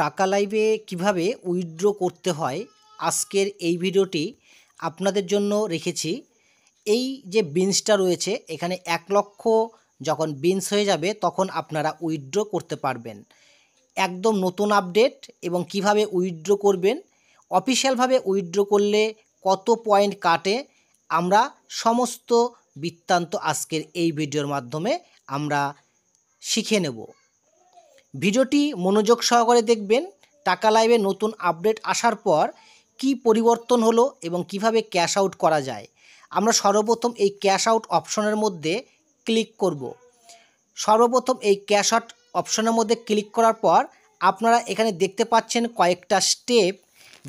টাকা লাইভে কিভাবে উইথড্র করতে হয় আজকের এই ভিডিওটি আপনাদের জন্য রেখেছি এই যে বিনসটা রয়েছে এখানে এক লক্ষ যখন বিনস হয়ে যাবে তখন আপনারা উইথড্র করতে পারবেন একদম নতুন আপডেট এবং কিভাবে উইথড্র করবেন অফিসিয়ালভাবে উইথড্র করলে কত পয়েন্ট কাটে আমরা সমস্ত বৃত্তান্ত আজকের এই ভিডিওর মাধ্যমে আমরা শিখে নেব ভিডিওটি মনোযোগ সহকারে দেখবেন টাকা লাইভে নতুন আপডেট আসার পর কি পরিবর্তন হলো এবং কিভাবে ক্যাশ আউট করা যায় আমরা সর্বপ্রথম এই ক্যাশ আউট অপশনের মধ্যে ক্লিক করব। সর্বপ্রথম এই ক্যাশ আউট অপশনের মধ্যে ক্লিক করার পর আপনারা এখানে দেখতে পাচ্ছেন কয়েকটা স্টেপ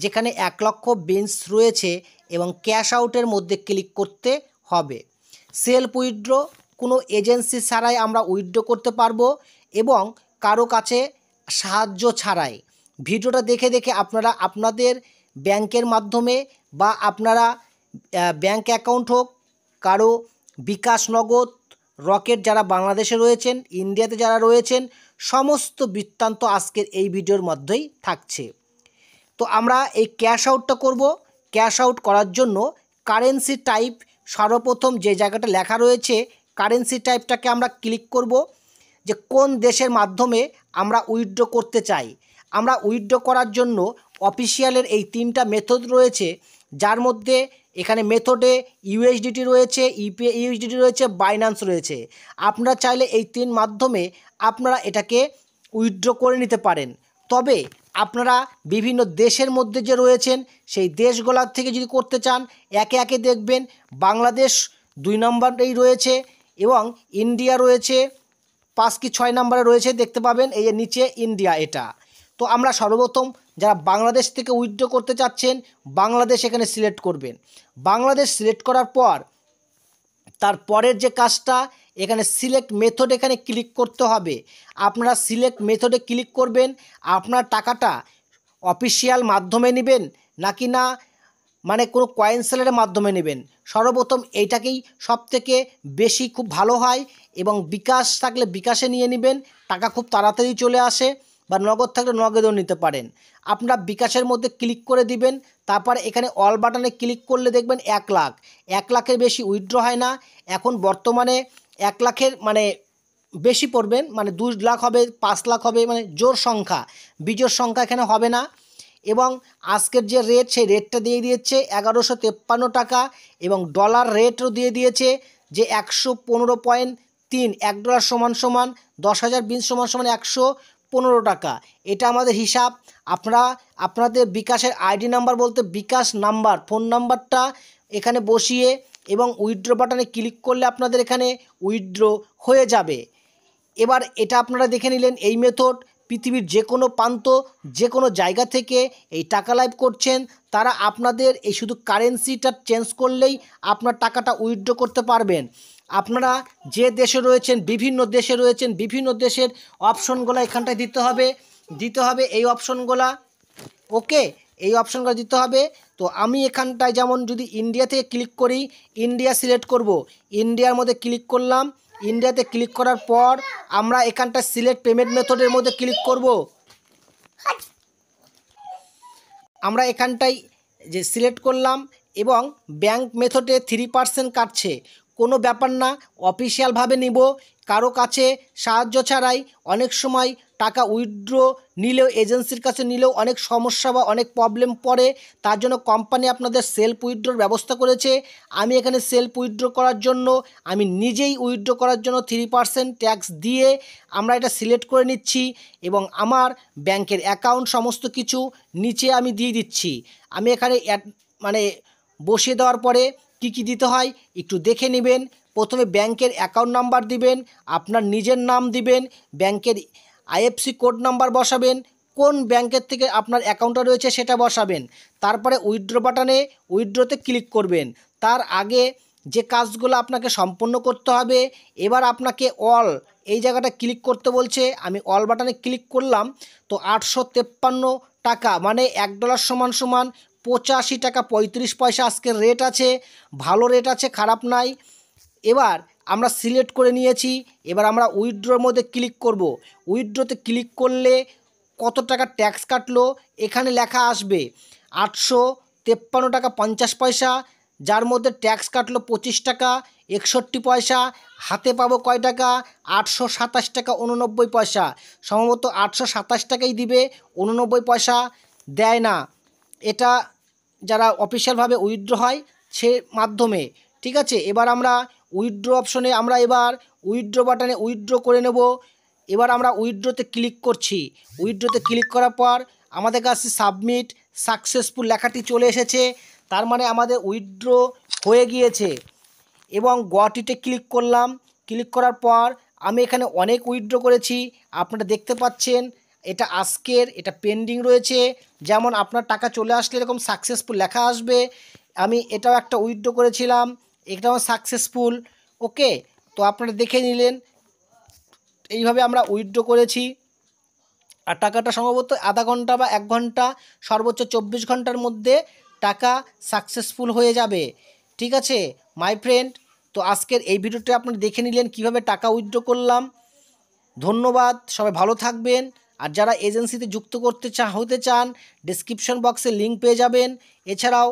যেখানে এক লক্ষ বেঞ্চ রয়েছে এবং ক্যাশ আউটের মধ্যে ক্লিক করতে হবে সেলফ উইড্রো কোনো এজেন্সি ছাড়াই আমরা উইড্রো করতে পারবো এবং কারো কাছে সাহায্য ছাড়াই ভিডিওটা দেখে দেখে আপনারা আপনাদের ব্যাংকের মাধ্যমে বা আপনারা ব্যাংক অ্যাকাউন্ট হোক কারো বিকাশ নগদ রকেট যারা বাংলাদেশে রয়েছেন ইন্ডিয়াতে যারা রয়েছেন সমস্ত বৃত্তান্ত আজকের এই ভিডিওর মধ্যেই থাকছে তো আমরা এই ক্যাশ আউটটা করব ক্যাশ আউট করার জন্য কারেন্সি টাইপ সর্বপ্রথম যে জায়গাটা লেখা রয়েছে কারেন্সি টাইপটাকে আমরা ক্লিক করব যে কোন দেশের মাধ্যমে আমরা উইথড্র করতে চাই আমরা উইথড্র করার জন্য অফিসিয়ালের এই তিনটা মেথড রয়েছে যার মধ্যে এখানে মেথডে ইউএসডিটি রয়েছে ইপিএ ইউএসডিটি রয়েছে বাইন্যান্স রয়েছে আপনারা চাইলে এই তিন মাধ্যমে আপনারা এটাকে উইথড্র করে নিতে পারেন তবে আপনারা বিভিন্ন দেশের মধ্যে যে রয়েছেন সেই দেশগুলার থেকে যদি করতে চান একে একে দেখবেন বাংলাদেশ দুই নম্বরেই রয়েছে এবং ইন্ডিয়া রয়েছে পাঁচ কি ছয় নম্বরে রয়েছে দেখতে পাবেন এই নিচে ইন্ডিয়া এটা তো আমরা সর্বপ্রথম যারা বাংলাদেশ থেকে উইথড্র করতে চাচ্ছেন বাংলাদেশ এখানে সিলেক্ট করবেন বাংলাদেশ সিলেক্ট করার পর তার পরের যে কাজটা এখানে সিলেক্ট মেথড এখানে ক্লিক করতে হবে আপনারা সিলেক্ট মেথডে ক্লিক করবেন আপনার টাকাটা অফিসিয়াল মাধ্যমে নেবেন নাকি না মানে কোনো কয়েন সেলের মাধ্যমে নেবেন সর্বপ্রথম এইটাকেই সবথেকে বেশি খুব ভালো হয় এবং বিকাশ থাকলে বিকাশে নিয়ে নেবেন টাকা খুব তাড়াতাড়ি চলে আসে বা নগদ থাকলে নগদেও নিতে পারেন আপনারা বিকাশের মধ্যে ক্লিক করে দিবেন তারপর এখানে অল বাটনে ক্লিক করলে দেখবেন এক লাখ এক লাখের বেশি উইথড্র হয় না এখন বর্তমানে এক লাখের মানে বেশি পড়বেন মানে দু লাখ হবে পাঁচ লাখ হবে মানে জোর সংখ্যা বিজোর সংখ্যা এখানে হবে না এবং আজকের যে রেট সেই রেটটা দিয়ে দিয়েছে এগারোশো তেপ্পান্ন টাকা এবং ডলার রেটও দিয়ে দিয়েছে যে একশো পনেরো পয়েন্ট তিন এক ডলার সমান সমান দশ হাজার বিন সমান সমান একশো পনেরো টাকা এটা আমাদের হিসাব আপনারা আপনাদের বিকাশের আইডি নাম্বার বলতে বিকাশ নাম্বার ফোন নাম্বারটা এখানে বসিয়ে এবং উইড্রো বাটনে ক্লিক করলে আপনাদের এখানে উইড্রো হয়ে যাবে এবার এটা আপনারা দেখে নিলেন এই মেথড পৃথিবীর যে কোনো প্রান্ত যে কোনো জায়গা থেকে এই টাকা লাইভ করছেন তারা আপনাদের এই শুধু কারেন্সিটা চেঞ্জ করলেই আপনার টাকাটা উইথড্র করতে পারবেন আপনারা যে দেশে রয়েছেন বিভিন্ন দেশে রয়েছেন বিভিন্ন দেশের অপশনগুলো এখানটায় দিতে হবে দিতে হবে এই অপশনগুলা ওকে এই অপশনগুলো দিতে হবে তো আমি এখানটায় যেমন যদি ইন্ডিয়া থেকে ক্লিক করি ইন্ডিয়া সিলেক্ট করব ইন্ডিয়ার মধ্যে ক্লিক করলাম ইন্ডিয়াতে ক্লিক করার পর আমরা এখানটা সিলেক্ট পেমেন্ট মেথডের মধ্যে ক্লিক করব আমরা এখানটাই যে সিলেক্ট করলাম এবং ব্যাংক মেথডে থ্রি পার্সেন্ট কাটছে কোনো ব্যাপার না অফিসিয়ালভাবে নিব কারো কাছে সাহায্য ছাড়াই অনেক সময় টাকা উইথড্র নিলেও এজেন্সির কাছে নিলেও অনেক সমস্যা বা অনেক প্রবলেম পড়ে তার জন্য কোম্পানি আপনাদের সেলফ উইথড্রোর ব্যবস্থা করেছে আমি এখানে সেলফ উইথড্র করার জন্য আমি নিজেই উইথড্র করার জন্য থ্রি পার্সেন্ট ট্যাক্স দিয়ে আমরা এটা সিলেক্ট করে নিচ্ছি এবং আমার ব্যাংকের অ্যাকাউন্ট সমস্ত কিছু নিচে আমি দিয়ে দিচ্ছি আমি এখানে মানে বসিয়ে দেওয়ার পরে কি কি দিতে হয় একটু দেখে নেবেন প্রথমে ব্যাংকের অ্যাকাউন্ট নাম্বার দিবেন আপনার নিজের নাম দিবেন ব্যাংকের আইএফসি কোড নাম্বার বসাবেন কোন ব্যাংকের থেকে আপনার অ্যাকাউন্টটা রয়েছে সেটা বসাবেন তারপরে উইড্রো বাটনে উইড্রোতে ক্লিক করবেন তার আগে যে কাজগুলো আপনাকে সম্পন্ন করতে হবে এবার আপনাকে অল এই জায়গাটা ক্লিক করতে বলছে আমি অল বাটনে ক্লিক করলাম তো আটশো টাকা মানে এক ডলার সমান সমান পঁচাশি টাকা পঁয়ত্রিশ পয়সা আজকের রেট আছে ভালো রেট আছে খারাপ নাই এবার আমরা সিলেক্ট করে নিয়েছি এবার আমরা উইড্রোর মধ্যে ক্লিক করব উইড্রোতে ক্লিক করলে কত টাকা ট্যাক্স কাটলো এখানে লেখা আসবে আটশো তেপ্পান্ন টাকা পঞ্চাশ পয়সা যার মধ্যে ট্যাক্স কাটলো পঁচিশ টাকা একষট্টি পয়সা হাতে পাবো কয় টাকা আটশো সাতাশ টাকা উননব্বই পয়সা সম্ভবত আটশো সাতাশ টাকাই দিবে উননব্বই পয়সা দেয় না এটা যারা অফিসিয়ালভাবে উইড্রো হয় সে মাধ্যমে ঠিক আছে এবার আমরা উইড্রো অপশনে আমরা এবার উইড্রো বাটনে উইড্রো করে নেব এবার আমরা উইড্রোতে ক্লিক করছি উইড্রোতে ক্লিক করার পর আমাদের কাছে সাবমিট সাকসেসফুল লেখাটি চলে এসেছে তার মানে আমাদের উইড্রো হয়ে গিয়েছে এবং গটিতে ক্লিক করলাম ক্লিক করার পর আমি এখানে অনেক উইড্রো করেছি আপনারা দেখতে পাচ্ছেন এটা আজকের এটা পেন্ডিং রয়েছে যেমন আপনার টাকা চলে আসলে এরকম সাকসেসফুল লেখা আসবে আমি এটাও একটা উইড্রো করেছিলাম এটা আমার সাকসেসফুল ওকে তো আপনারা দেখে নিলেন এইভাবে আমরা উইথড্র করেছি আর টাকাটা সম্ভবত আধা ঘন্টা বা এক ঘন্টা সর্বোচ্চ চব্বিশ ঘন্টার মধ্যে টাকা সাকসেসফুল হয়ে যাবে ঠিক আছে মাই ফ্রেন্ড তো আজকের এই ভিডিওটা আপনারা দেখে নিলেন কিভাবে টাকা উইথড্র করলাম ধন্যবাদ সবাই ভালো থাকবেন আর যারা এজেন্সিতে যুক্ত করতে চা হতে চান ডিসক্রিপশন বক্সে লিঙ্ক পেয়ে যাবেন এছাড়াও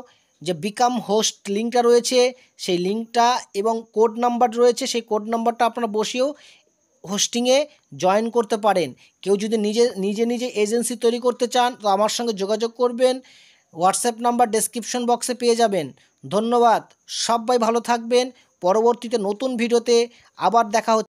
যে বিকাম হোস্ট লিঙ্কটা রয়েছে সেই লিঙ্কটা এবং কোড নাম্বার রয়েছে সেই কোড নাম্বারটা আপনারা বসিয়েও হোস্টিংয়ে জয়েন করতে পারেন কেউ যদি নিজে নিজে নিজে এজেন্সি তৈরি করতে চান তো আমার সঙ্গে যোগাযোগ করবেন হোয়াটসঅ্যাপ নাম্বার ডেসক্রিপশন বক্সে পেয়ে যাবেন ধন্যবাদ সবাই ভালো থাকবেন পরবর্তীতে নতুন ভিডিওতে আবার দেখা